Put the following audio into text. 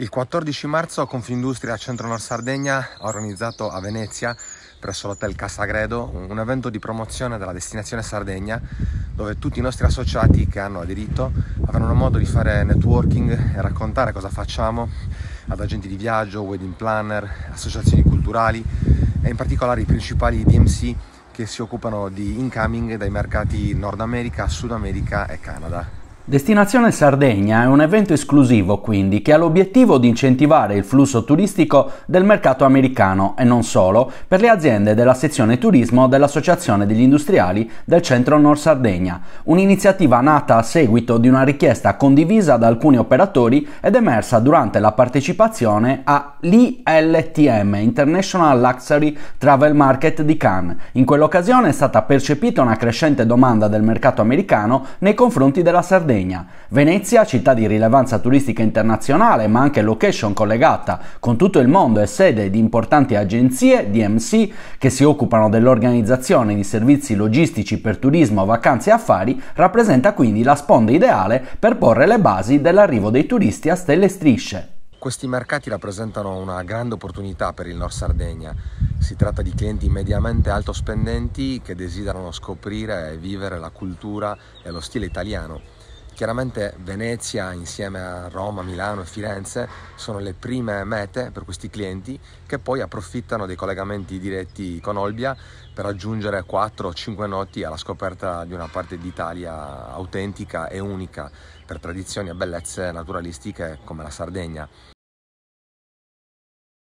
Il 14 marzo Confindustria Centro Nord Sardegna ha organizzato a Venezia, presso l'hotel Casagredo, un evento di promozione della destinazione Sardegna dove tutti i nostri associati che hanno aderito avranno modo di fare networking e raccontare cosa facciamo ad agenti di viaggio, wedding planner, associazioni culturali e in particolare i principali DMC che si occupano di incoming dai mercati Nord America, Sud America e Canada. Destinazione Sardegna è un evento esclusivo quindi che ha l'obiettivo di incentivare il flusso turistico del mercato americano e non solo per le aziende della sezione turismo dell'Associazione degli Industriali del Centro Nord Sardegna, un'iniziativa nata a seguito di una richiesta condivisa da alcuni operatori ed emersa durante la partecipazione all'ILTM International Luxury Travel Market di Cannes. In quell'occasione è stata percepita una crescente domanda del mercato americano nei confronti della Sardegna Sardegna. Venezia, città di rilevanza turistica internazionale, ma anche location collegata con tutto il mondo e sede di importanti agenzie DMC che si occupano dell'organizzazione di servizi logistici per turismo, vacanze e affari, rappresenta quindi la sponda ideale per porre le basi dell'arrivo dei turisti a stelle e strisce. Questi mercati rappresentano una grande opportunità per il Nord Sardegna. Si tratta di clienti mediamente alto spendenti che desiderano scoprire e vivere la cultura e lo stile italiano. Chiaramente Venezia insieme a Roma, Milano e Firenze sono le prime mete per questi clienti che poi approfittano dei collegamenti diretti con Olbia per raggiungere 4 o 5 notti alla scoperta di una parte d'Italia autentica e unica per tradizioni e bellezze naturalistiche come la Sardegna.